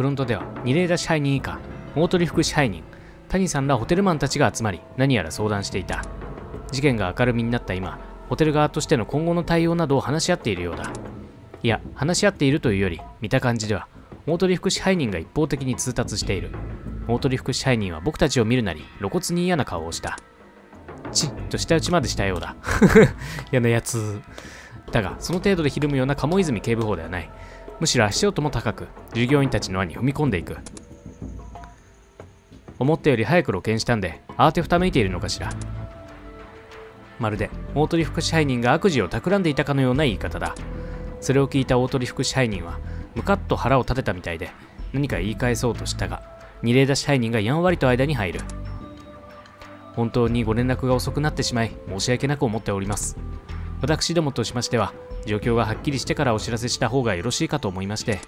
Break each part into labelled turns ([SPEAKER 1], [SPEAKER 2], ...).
[SPEAKER 1] フロントでは、二例出し支配人以下、大鳥副支配人、谷さんらホテルマンたちが集まり、何やら相談していた。事件が明るみになった今、ホテル側としての今後の対応などを話し合っているようだ。いや、話し合っているというより、見た感じでは、大鳥副支配人が一方的に通達している。大鳥副支配人は僕たちを見るなり、露骨に嫌な顔をした。チッと下打ちまでしたようだ。嫌なやつ。だが、その程度でひるむような鴨泉警部補ではない。むしろ足音も高く従業員たちの輪に踏み込んでいく思ったより早く露見したんで慌てふためいているのかしらまるで大鳥副支配人が悪事を企んでいたかのような言い方だそれを聞いた大鳥副支配人はムカッと腹を立てたみたいで何か言い返そうとしたが二礼田支配人がやんわりと間に入る本当にご連絡が遅くなってしまい申し訳なく思っております私どもとしましては状況がはっきりしてからお知らせした方がよろしいかと思いまして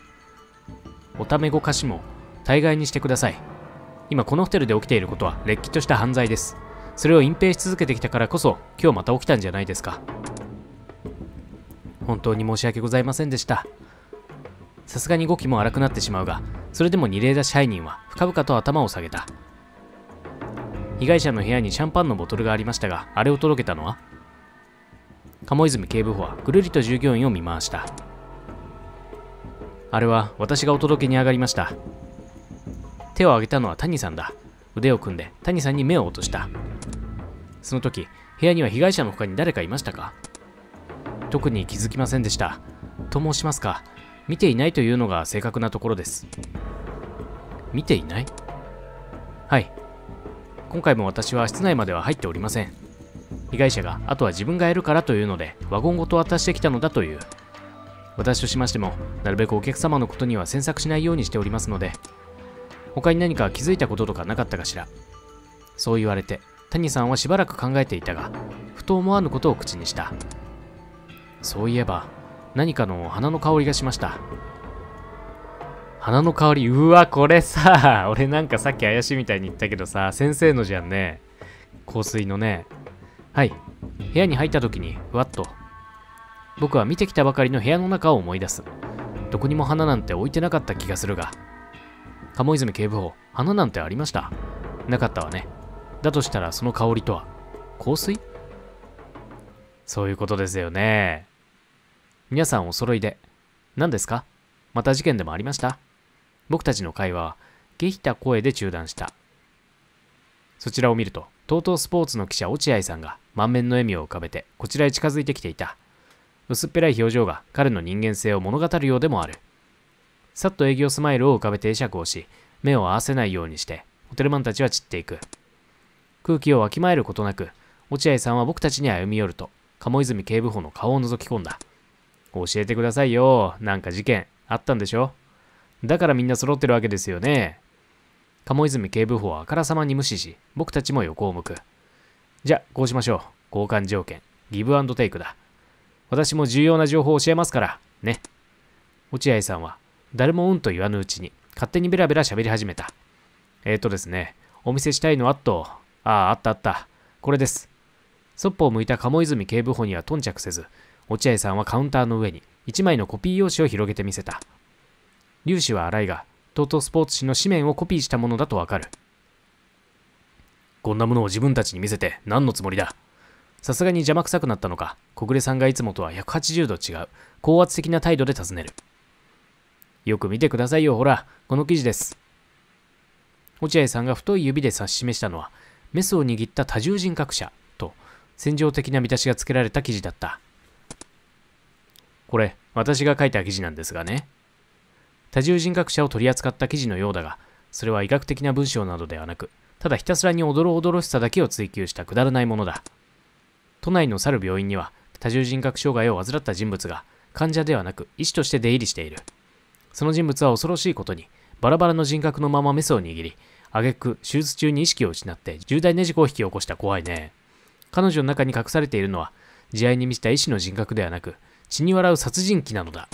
[SPEAKER 1] おためごかしも大概にしてください今このホテルで起きていることはれっきとした犯罪ですそれを隠蔽し続けてきたからこそ今日また起きたんじゃないですか本当に申し訳ございませんでしたさすがに語気も荒くなってしまうがそれでも二礼だし配人は深々と頭を下げた被害者の部屋にシャンパンのボトルがありましたがあれを届けたのは鴨泉警部補はぐるりと従業員を見回したあれは私がお届けに上がりました手を挙げたのは谷さんだ腕を組んで谷さんに目を落としたその時部屋には被害者の他に誰かいましたか特に気づきませんでしたと申しますか見ていないというのが正確なところです見ていないはい今回も私は室内までは入っておりません被害者があとは自分がやるからというのでワゴンごと渡してきたのだという私としましてもなるべくお客様のことには詮索しないようにしておりますので他に何か気づいたこととかなかったかしらそう言われて谷さんはしばらく考えていたがふと思わぬことを口にしたそういえば何かの花の香りがしました花の香りうわこれさ俺なんかさっき怪しいみたいに言ったけどさ先生のじゃんね香水のねはい。部屋に入った時に、ふわっと。僕は見てきたばかりの部屋の中を思い出す。どこにも花なんて置いてなかった気がするが。鴨泉警部補、花なんてありましたなかったわね。だとしたらその香りとは、香水そういうことですよね。皆さんお揃いで。何ですかまた事件でもありました僕たちの会話は、下ひた声で中断した。そちらを見ると、TOTO スポーツの記者落合さんが満面の笑みを浮かべてこちらへ近づいてきていた薄っぺらい表情が彼の人間性を物語るようでもあるさっと営業スマイルを浮かべて会釈をし目を合わせないようにしてホテルマンたちは散っていく空気をわきまえることなく落合さんは僕たちに歩み寄ると鴨泉警部補の顔を覗き込んだ教えてくださいよなんか事件あったんでしょだからみんな揃ってるわけですよね鴨泉警部補はあからさまに無視し、僕たちも横を向く。じゃあ、こうしましょう。交換条件。ギブアンドテイクだ。私も重要な情報を教えますから、ね。落合さんは、誰もうんと言わぬうちに、勝手にベラベラ喋り始めた。えっ、ー、とですね、お見せしたいのあっと、ああ、あったあった。これです。そっぽを向いた鴨泉警部補には頓着せず、落合さんはカウンターの上に、一枚のコピー用紙を広げてみせた。粒子は荒いが、TOTO スポーツ紙の紙面をコピーしたものだとわかる。こんなものを自分たちに見せて何のつもりださすがに邪魔くさくなったのか、小暮さんがいつもとは180度違う、高圧的な態度で尋ねる。よく見てくださいよ、ほら、この記事です。落合さんが太い指で指し示したのは、メスを握った多重人格者と、戦場的な見出しがつけられた記事だった。これ、私が書いた記事なんですがね。多重人格者を取り扱った記事のようだが、それは医学的な文章などではなく、ただひたすらにおどろおどろしさだけを追求したくだらないものだ。都内の去る病院には、多重人格障害を患った人物が、患者ではなく医師として出入りしている。その人物は恐ろしいことに、バラバラの人格のままメスを握り、挙句手術中に意識を失って重大な事故を引き起こした怖いね。彼女の中に隠されているのは、慈愛に満ちた医師の人格ではなく、血に笑う殺人鬼なのだ。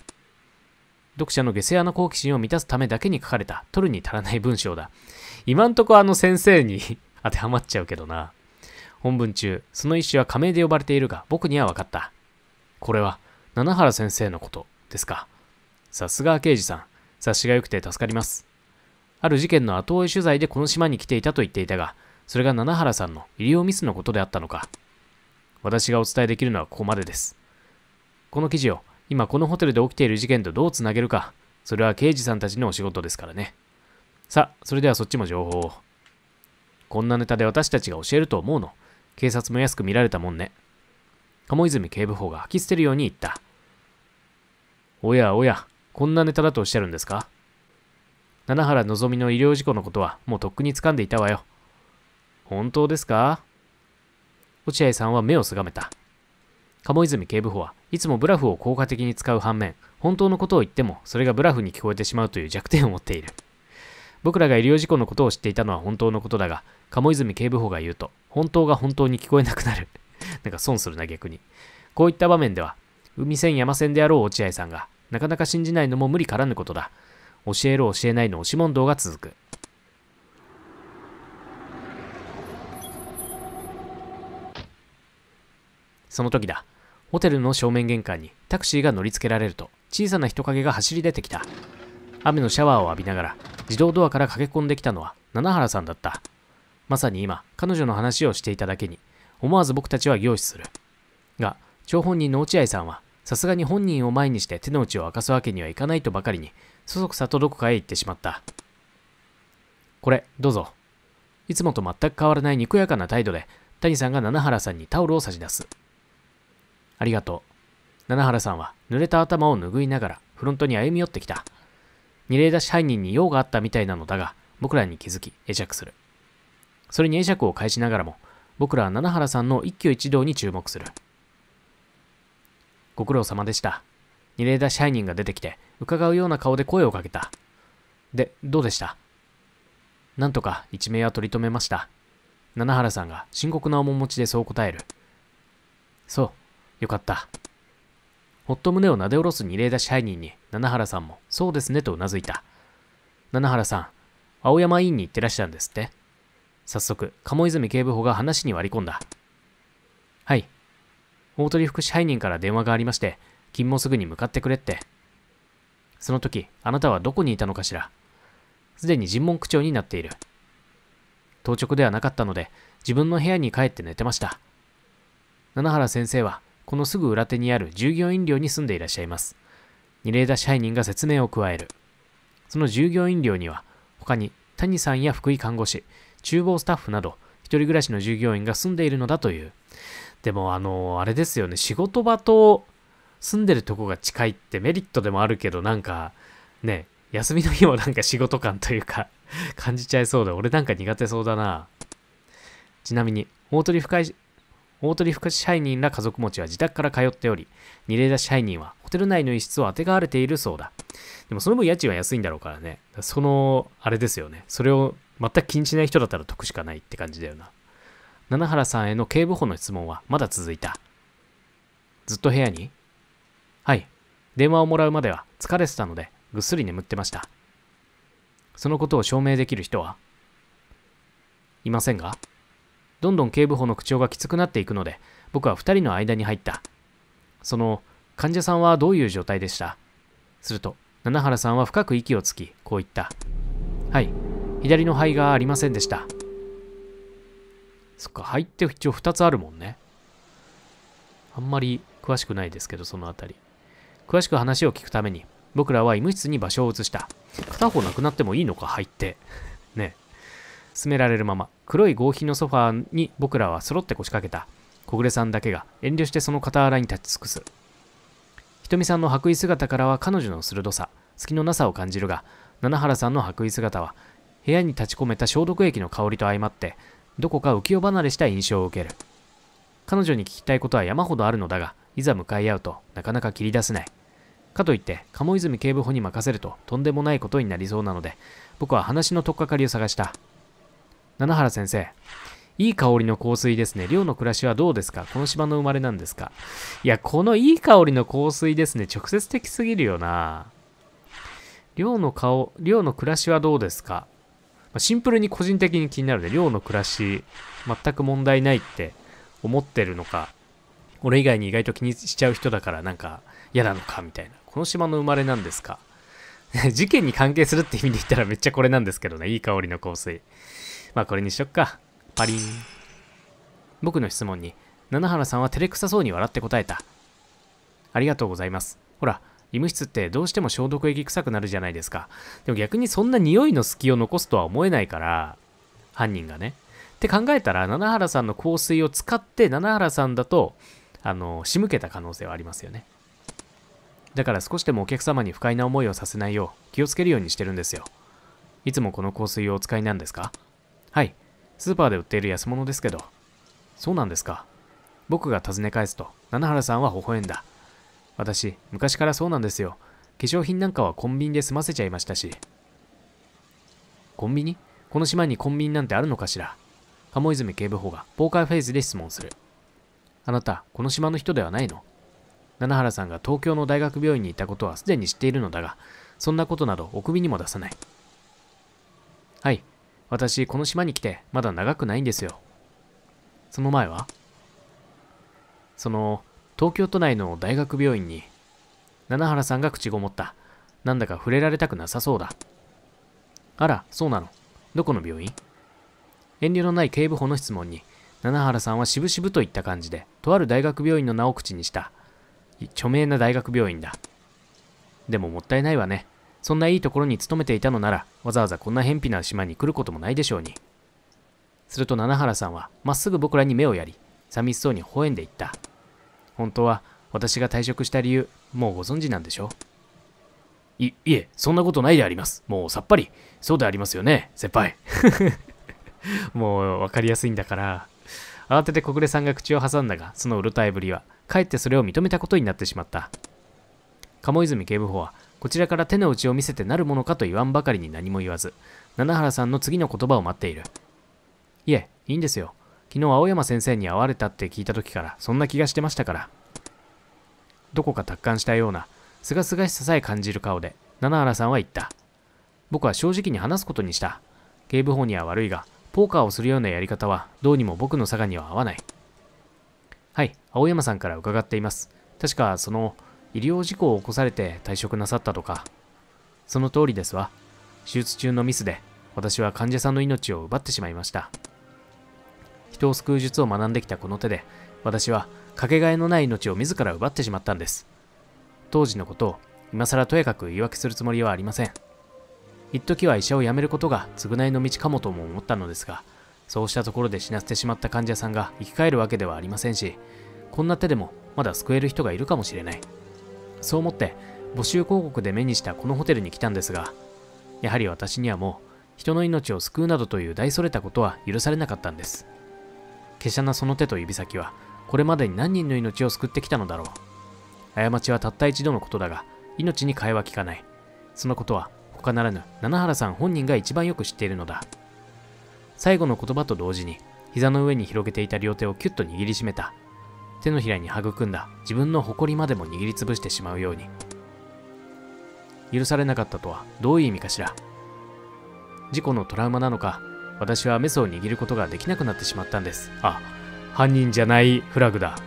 [SPEAKER 1] 読者の下世話な好奇心を満たすためだけに書かれた、取るに足らない文章だ。今んとこあの先生に 当てはまっちゃうけどな。本文中、その一種は仮名で呼ばれているが、僕には分かった。これは、七原先生のことですか。さすが刑事さん、察しが良くて助かります。ある事件の後追い取材でこの島に来ていたと言っていたが、それが七原さんの医療ミスのことであったのか。私がお伝えできるのはここまでです。この記事を今このホテルで起きている事件とどうつなげるか、それは刑事さんたちのお仕事ですからね。さあ、それではそっちも情報を。こんなネタで私たちが教えると思うの。警察も安く見られたもんね。鴨泉警部補が吐き捨てるように言った。おやおや、こんなネタだとおっしゃるんですか七原のぞみの医療事故のことはもうとっくに掴んでいたわよ。本当ですか落合さんは目をすがめた。鴨泉警部補はいつもブラフを効果的に使う反面、本当のことを言っても、それがブラフに聞こえてしまうという弱点を持っている。僕らが医療事故のことを知っていたのは本当のことだが、鴨泉警部補が言うと、本当が本当に聞こえなくなる。なんか損するな逆に。こういった場面では、海線山線であろう落合さんが、なかなか信じないのも無理からぬことだ。教えろ教えないの押し問答が続く。その時だ。ホテルの正面玄関にタクシーが乗り付けられると小さな人影が走り出てきた雨のシャワーを浴びながら自動ドアから駆け込んできたのは七原さんだったまさに今彼女の話をしていただけに思わず僕たちは凝視するが張本人の落合さんはさすがに本人を前にして手の内を明かすわけにはいかないとばかりにそそくさとどこかへ行ってしまったこれどうぞいつもと全く変わらないにこやかな態度で谷さんが七原さんにタオルを差し出すありがとう。七原さんは濡れた頭を拭いながらフロントに歩み寄ってきた。二礼出し犯人に用があったみたいなのだが、僕らに気づき会釈する。それに会釈を返しながらも、僕らは七原さんの一挙一動に注目する。ご苦労様でした。二礼出し犯人が出てきて、伺うような顔で声をかけた。で、どうでしたなんとか一命は取り留めました。七原さんが深刻な面持ちでそう答える。そう、よかった。ほっと胸をなで下ろす二礼出し背任に、七原さんも、そうですねとうなずいた。七原さん、青山委員に行ってらっしゃるんですって早速、鴨泉警部補が話に割り込んだ。はい。大鳥副支配人から電話がありまして、君もすぐに向かってくれって。その時、あなたはどこにいたのかしらすでに尋問口調になっている。当直ではなかったので、自分の部屋に帰って寝てました。七原先生は、このすぐ裏手にある従業員寮に住んでいらっしゃいます。二例出支配人が説明を加える。その従業員寮には、他に谷さんや福井看護師、厨房スタッフなど、一人暮らしの従業員が住んでいるのだという。でも、あの、あれですよね、仕事場と住んでるとこが近いってメリットでもあるけど、なんか、ね、休みの日もなんか仕事感というか 感じちゃいそうで、俺なんか苦手そうだな。ちなみに、大鳥深い大鳥副支配人ら家族持ちは自宅から通っており、二例だ支配人はホテル内の一室をあてがわれているそうだ。でもその分家賃は安いんだろうからね。その、あれですよね。それを全く気にしない人だったら得しかないって感じだよな。七原さんへの警部補の質問はまだ続いた。ずっと部屋にはい。電話をもらうまでは疲れてたのでぐっすり眠ってました。そのことを証明できる人はいませんがどんどん警部補の口調がきつくなっていくので、僕は2人の間に入った。その、患者さんはどういう状態でしたすると、七原さんは深く息をつき、こう言った。はい、左の肺がありませんでした。そっか、肺って一応2つあるもんね。あんまり詳しくないですけど、その辺り。詳しく話を聞くために、僕らは医務室に場所を移した。片方なくなってもいいのか、肺って。ねえ。進められるまま、黒い合皮のソファーに僕らは揃って腰掛けた。小暮さんだけが遠慮してその傍らに立ち尽くす。ひとみさんの白衣姿からは彼女の鋭さ、隙のなさを感じるが、七原さんの白衣姿は、部屋に立ち込めた消毒液の香りと相まって、どこか浮世離れした印象を受ける。彼女に聞きたいことは山ほどあるのだが、いざ向かい合うとなかなか切り出せない。かといって、鴨泉警部補に任せるととんでもないことになりそうなので、僕は話の取っかかりを探した。七原先生。いい香りの香水ですね。寮の暮らしはどうですかこの島の生まれなんですかいや、このいい香りの香水ですね。直接的すぎるよな。寮の顔、寮の暮らしはどうですか、まシンプルに個人的に気になるね。寮の暮らし、全く問題ないって思ってるのか。俺以外に意外と気にしちゃう人だからなんか嫌なのかみたいな。この島の生まれなんですか 事件に関係するって意味で言ったらめっちゃこれなんですけどね。いい香りの香水。まあこれにしよっか。パリン。僕の質問に、七原さんは照れくさそうに笑って答えた。ありがとうございます。ほら、医務室ってどうしても消毒液臭くなるじゃないですか。でも逆にそんな匂いの隙を残すとは思えないから、犯人がね。って考えたら、七原さんの香水を使って、七原さんだと、あの、仕向けた可能性はありますよね。だから少しでもお客様に不快な思いをさせないよう、気をつけるようにしてるんですよ。いつもこの香水をお使いなんですかはい。スーパーで売っている安物ですけど。そうなんですか。僕が尋ね返すと、七原さんは微笑んだ。私、昔からそうなんですよ。化粧品なんかはコンビニで済ませちゃいましたし。コンビニこの島にコンビニなんてあるのかしら鴨泉警部補がポーカーフェイズで質問する。あなた、この島の人ではないの七原さんが東京の大学病院にいたことはすでに知っているのだが、そんなことなどお首にも出さない。はい、私、この島に来て、まだ長くないんですよ。その前はその、東京都内の大学病院に、七原さんが口ごもった。なんだか触れられたくなさそうだ。あら、そうなの。どこの病院遠慮のない警部補の質問に、七原さんはしぶしぶといった感じで、とある大学病院の名を口にした。著名な大学病院だ。でももったいないわね。そんないいところに勤めていたのなら、わざわざこんな偏僻な島に来ることもないでしょうに。すると七原さんは、まっすぐ僕らに目をやり、寂しそうに微笑んでいった。本当は、私が退職した理由、もうご存知なんでしょうい、いえ、そんなことないであります。もうさっぱり。そうでありますよね、先輩。もう、わかりやすいんだから。慌てて小暮さんが口を挟んだが、そのうるたえぶりは、かえってそれを認めたことになってしまった。鴨泉警部補は、こちらから手の内を見せてなるものかと言わんばかりに何も言わず、七原さんの次の言葉を待っている。いえ、いいんですよ。昨日青山先生に会われたって聞いた時から、そんな気がしてましたから。どこか達観したような、すがすがしささえ感じる顔で、七原さんは言った。僕は正直に話すことにした。警部補には悪いが、ポーカーをするようなやり方は、どうにも僕の佐賀には合わない。はい、青山さんから伺っています。確か、その、医療事故を起こされて退職なさったとか。その通りですわ。手術中のミスで、私は患者さんの命を奪ってしまいました。人を救う術を学んできたこの手で、私はかけがえのない命を自ら奪ってしまったんです。当時のことを今らとやかく言い訳するつもりはありません。一時は医者を辞めることが償いの道かもとも思ったのですが、そうしたところで死なせてしまった患者さんが生き返るわけではありませんし、こんな手でもまだ救える人がいるかもしれない。そう思って募集広告で目にしたこのホテルに来たんですがやはり私にはもう人の命を救うなどという大それたことは許されなかったんです華奢なその手と指先はこれまでに何人の命を救ってきたのだろう過ちはたった一度のことだが命に替えは効かないそのことは他ならぬ七原さん本人が一番よく知っているのだ最後の言葉と同時に膝の上に広げていた両手をキュッと握りしめた手のひらに育んだ自分の誇りまでも握りつぶしてしまうように許されなかったとはどういう意味かしら事故のトラウマなのか私はメスを握ることができなくなってしまったんですあ犯人じゃないフラグだ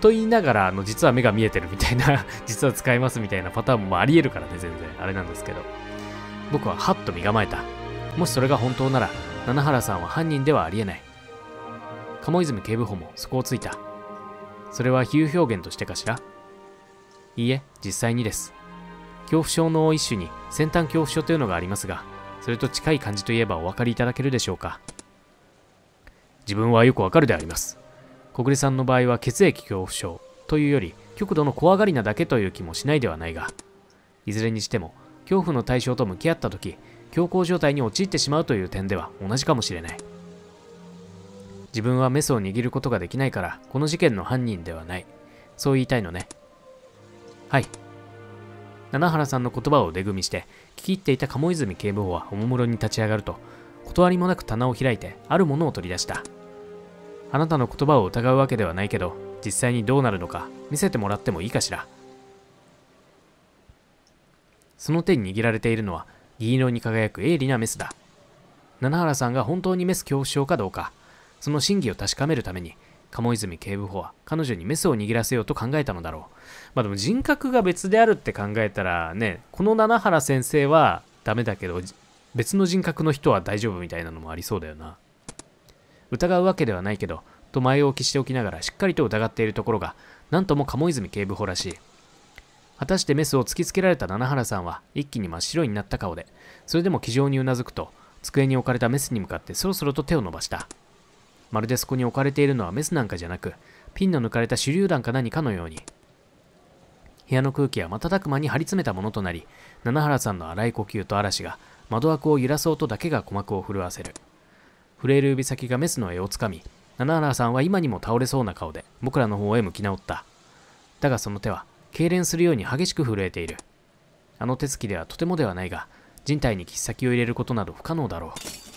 [SPEAKER 1] と言いながらあの実は目が見えてるみたいな 実は使えますみたいなパターンもありえるからね全然あれなんですけど僕はハッと身構えたもしそれが本当なら七原さんは犯人ではありえない鴨泉警部補もそこをついたそれは比喩表現としてかしらいいえ、実際にです。恐怖症の一種に先端恐怖症というのがありますが、それと近い感じといえばお分かりいただけるでしょうか。自分はよくわかるであります。小暮さんの場合は血液恐怖症というより、極度の怖がりなだけという気もしないではないが、いずれにしても、恐怖の対象と向き合った時、強行状態に陥ってしまうという点では同じかもしれない。自分はメスを握ることができないから、この事件の犯人ではない。そう言いたいのね。はい。七原さんの言葉を出組して、聞き入っていた鴨泉警部補はおもむろに立ち上がると、断りもなく棚を開いて、あるものを取り出した。あなたの言葉を疑うわけではないけど、実際にどうなるのか、見せてもらってもいいかしら。その手に握られているのは、銀色に輝く鋭利なメスだ。七原さんが本当にメス恐怖症かどうか、その真偽を確かめるために、鴨泉警部補は彼女にメスを握らせようと考えたのだろう。まあでも人格が別であるって考えたらね、この七原先生はダメだけど、別の人格の人は大丈夫みたいなのもありそうだよな。疑うわけではないけど、と前置きしておきながらしっかりと疑っているところが、なんとも鴨泉警部補らしい。果たしてメスを突きつけられた七原さんは一気に真っ白になった顔で、それでも気丈にうなずくと、机に置かれたメスに向かってそろそろと手を伸ばした。まるでそこに置かれているのはメスなんかじゃなく、ピンの抜かれた手榴弾か何かのように。部屋の空気は瞬く間に張り詰めたものとなり、七原さんの荒い呼吸と嵐が窓枠を揺らす音とだけが鼓膜を震わせる。震える指先がメスの絵をつかみ、七原さんは今にも倒れそうな顔で僕らの方へ向き直った。だがその手は、痙攣するように激しく震えている。あの手つきではとてもではないが、人体に切っ先を入れることなど不可能だろう。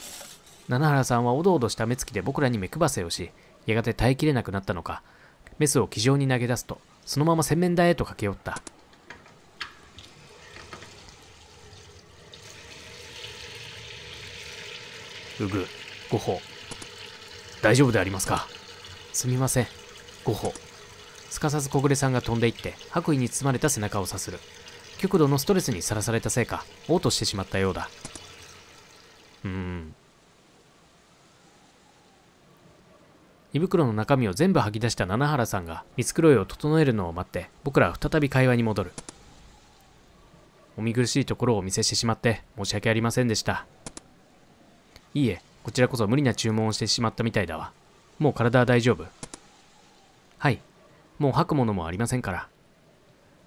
[SPEAKER 1] 七原さんはおどおどした目つきで僕らに目配せをし、やがて耐えきれなくなったのか、メスを気丈に投げ出すと、そのまま洗面台へと駆け寄った。うぐ、ごほ大丈夫でありますかすみません、ごほすかさず小暮さんが飛んでいって、白衣に包まれた背中をさする。極度のストレスにさらされたせいか、嘔吐してしまったようだ。うーん、胃袋の中身を全部吐き出した七原さんが三つ黒いを整えるのを待って僕らは再び会話に戻るお見苦しいところをお見せしてしまって申し訳ありませんでしたいいえこちらこそ無理な注文をしてしまったみたいだわもう体は大丈夫はいもう吐くものもありませんから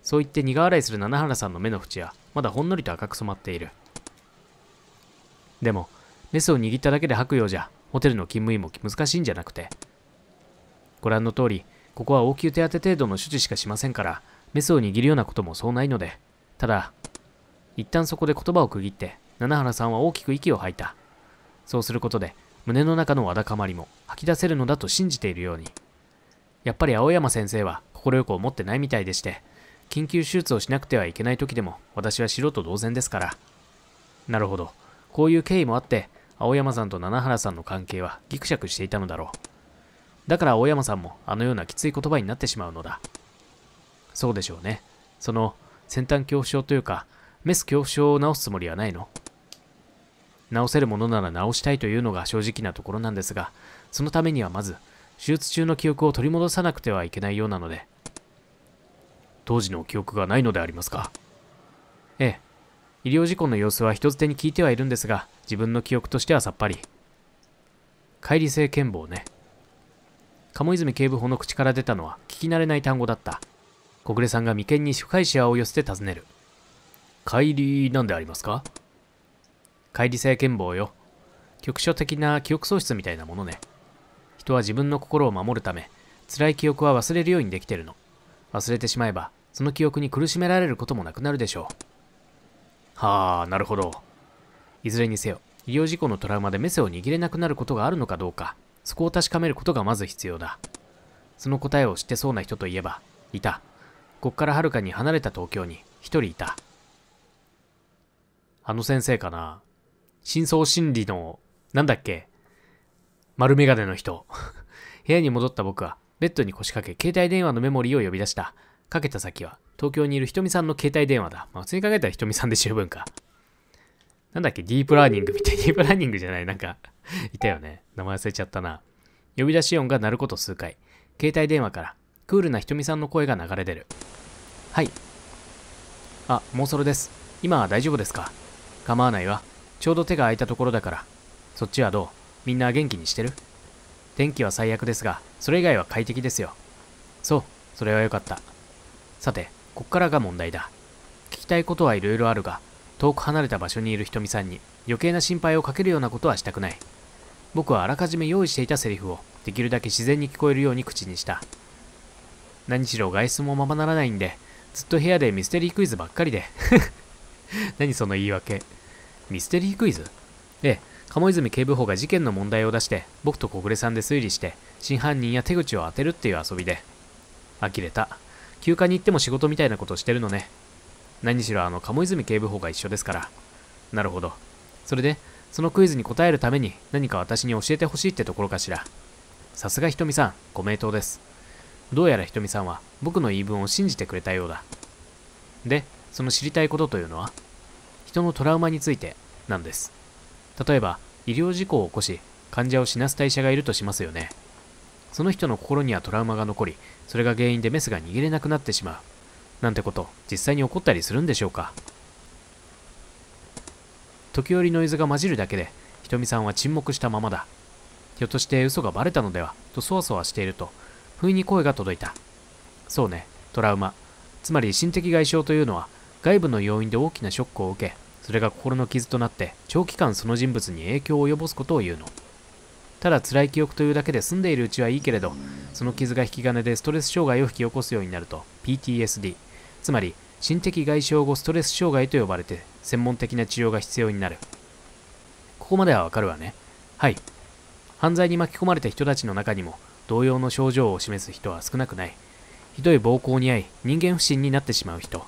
[SPEAKER 1] そう言って苦笑いする七原さんの目の縁はまだほんのりと赤く染まっているでもメスを握っただけで吐くようじゃホテルの勤務医も難しいんじゃなくてご覧の通り、ここは応急手当程度の処置しかしませんから、メスを握るようなこともそうないので、ただ、一旦そこで言葉を区切って、七原さんは大きく息を吐いた。そうすることで、胸の中のわだかまりも吐き出せるのだと信じているように。やっぱり青山先生は快く思ってないみたいでして、緊急手術をしなくてはいけない時でも私は素人同然ですから。なるほど。こういう経緯もあって、青山さんと七原さんの関係はギクシャクしていたのだろう。だから大山さんもあのようなきつい言葉になってしまうのだ。そうでしょうね。その先端恐怖症というか、メス恐怖症を治すつもりはないの治せるものなら治したいというのが正直なところなんですが、そのためにはまず、手術中の記憶を取り戻さなくてはいけないようなので、当時の記憶がないのでありますかええ。医療事故の様子は人づてに聞いてはいるんですが、自分の記憶としてはさっぱり。乖離性健忘ね。鴨泉警部補の口から出たのは聞き慣れない単語だった小暮さんが眉間に深い視野を寄せて尋ねる帰りなんでありますか帰り性剣忘よ局所的な記憶喪失みたいなものね人は自分の心を守るため辛い記憶は忘れるようにできてるの忘れてしまえばその記憶に苦しめられることもなくなるでしょうはあなるほどいずれにせよ医療事故のトラウマでメスを握れなくなることがあるのかどうかそこを確かめることがまず必要だ。その答えを知ってそうな人といえば、いた。こっからはるかに離れた東京に一人いた。あの先生かな真相心理の、なんだっけ丸眼鏡の人。部屋に戻った僕は、ベッドに腰掛け、携帯電話のメモリーを呼び出した。かけた先は、東京にいるひとみさんの携帯電話だ。まあ、普通にかけたらひとみさんで十分か。なんだっけ、ディープラーニングみたい。ディープラーニングじゃない、なんかいたよね。名前忘れちゃったな。呼び出し音が鳴ること数回。携帯電話から、クールなひとみさんの声が流れ出る。はい。あ、もうそれです。今は大丈夫ですか構わないわ。ちょうど手が空いたところだから。そっちはどうみんな元気にしてる天気は最悪ですが、それ以外は快適ですよ。そう、それは良かった。さて、こっからが問題だ。聞きたいことはいろいろあるが、遠く離れた場所にいるひとみさんに余計な心配をかけるようなことはしたくない僕はあらかじめ用意していたセリフをできるだけ自然に聞こえるように口にした何しろ外出もままならないんでずっと部屋でミステリークイズばっかりで 何その言い訳ミステリークイズええ鴨泉警部補が事件の問題を出して僕と小暮さんで推理して真犯人や手口を当てるっていう遊びで呆れた休暇に行っても仕事みたいなことしてるのね何しろあの鴨泉警部補が一緒ですからなるほどそれでそのクイズに答えるために何か私に教えてほしいってところかしらさすがひとみさんご名答ですどうやらひとみさんは僕の言い分を信じてくれたようだでその知りたいことというのは人のトラウマについてなんです例えば医療事故を起こし患者を死なす代謝がいるとしますよねその人の心にはトラウマが残りそれが原因でメスが逃げれなくなってしまうなんてこと実際に起こったりするんでしょうか時折ノイズが混じるだけでひとみさんは沈黙したままだひょっとして嘘がバレたのではとそわそわしていると不意に声が届いたそうねトラウマつまり心的外傷というのは外部の要因で大きなショックを受けそれが心の傷となって長期間その人物に影響を及ぼすことを言うのただ辛い記憶というだけで済んでいるうちはいいけれどその傷が引き金でストレス障害を引き起こすようになると PTSD つまり心的外傷後ストレス障害と呼ばれて専門的な治療が必要になるここまではわかるわねはい犯罪に巻き込まれた人たちの中にも同様の症状を示す人は少なくないひどい暴行に遭い人間不信になってしまう人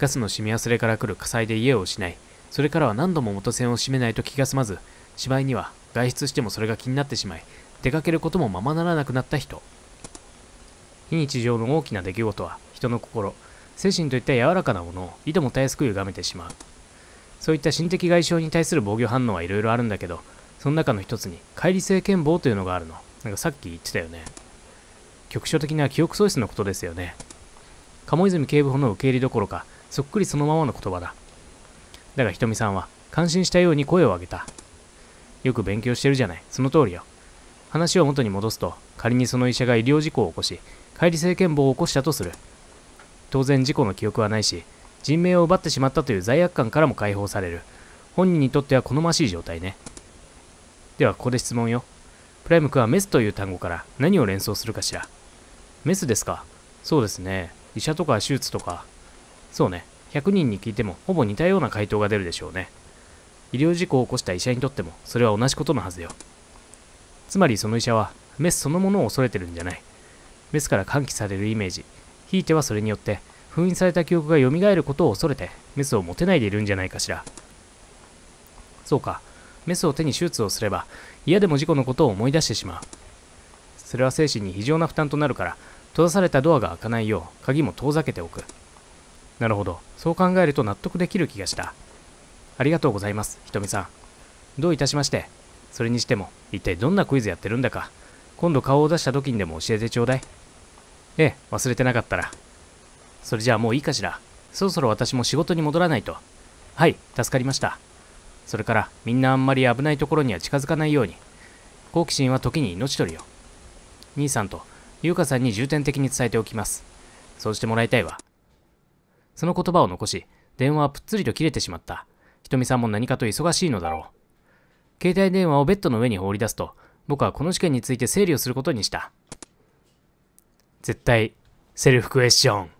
[SPEAKER 1] ガスの染み忘れから来る火災で家を失いそれからは何度も元栓を閉めないと気が済まず芝居には外出してもそれが気になってしまい出かけることもままならなくなった人非日常の大きな出来事は人の心精神といった柔らかなものをいともたやすく歪めてしまうそういった心的外傷に対する防御反応はいろいろあるんだけどその中の一つに乖離性健忘というのがあるのなんかさっき言ってたよね局所的な記憶喪失のことですよね鴨泉警部補の受け入れどころかそっくりそのままの言葉だだがひとみさんは感心したように声を上げたよく勉強してるじゃないその通りよ話を元に戻すと仮にその医者が医療事故を起こし乖離性健忘を起こしたとする当然事故の記憶はないし人命を奪ってしまったという罪悪感からも解放される本人にとっては好ましい状態ねではここで質問よプライム君はメスという単語から何を連想するかしらメスですかそうですね医者とか手術とかそうね100人に聞いてもほぼ似たような回答が出るでしょうね医療事故を起こした医者にとってもそれは同じことのはずよつまりその医者はメスそのものを恐れてるんじゃないメスから喚起されるイメージひいてはそれによって封印された記憶が蘇ることを恐れてメスを持てないでいるんじゃないかしらそうかメスを手に手術をすれば嫌でも事故のことを思い出してしまうそれは精神に非常な負担となるから閉ざされたドアが開かないよう鍵も遠ざけておくなるほどそう考えると納得できる気がしたありがとうございますひとみさんどういたしましてそれにしても一体どんなクイズやってるんだか今度顔を出した時にでも教えてちょうだいええ、忘れてなかったら。それじゃあもういいかしら。そろそろ私も仕事に戻らないと。はい、助かりました。それから、みんなあんまり危ないところには近づかないように。好奇心は時に命取りよ。兄さんと、優香さんに重点的に伝えておきます。そうしてもらいたいわ。その言葉を残し、電話はぷっつりと切れてしまった。ひとみさんも何かと忙しいのだろう。携帯電話をベッドの上に放り出すと、僕はこの事件について整理をすることにした。絶対セルフクエスチョン